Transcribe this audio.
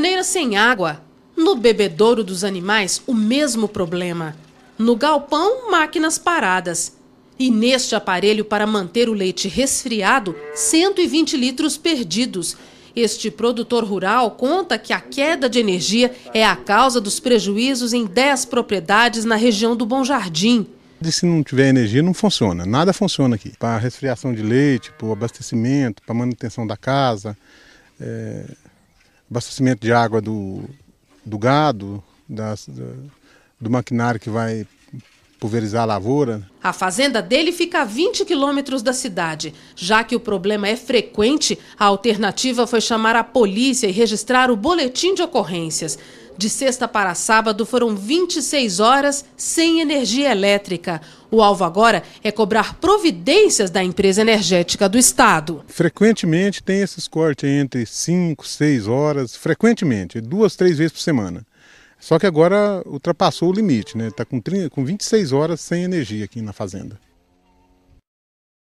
torneira sem água. No bebedouro dos animais, o mesmo problema. No galpão, máquinas paradas. E neste aparelho para manter o leite resfriado, 120 litros perdidos. Este produtor rural conta que a queda de energia é a causa dos prejuízos em 10 propriedades na região do Bom Jardim. se não tiver energia, não funciona. Nada funciona aqui. Para resfriação de leite, para o abastecimento, para manutenção da casa. É abastecimento de água do, do gado, das, do, do maquinário que vai pulverizar a lavoura. A fazenda dele fica a 20 quilômetros da cidade. Já que o problema é frequente, a alternativa foi chamar a polícia e registrar o boletim de ocorrências. De sexta para sábado foram 26 horas sem energia elétrica. O alvo agora é cobrar providências da empresa energética do Estado. Frequentemente tem esses cortes entre 5, 6 horas, frequentemente, duas, três vezes por semana. Só que agora ultrapassou o limite, né? Está com, com 26 horas sem energia aqui na fazenda.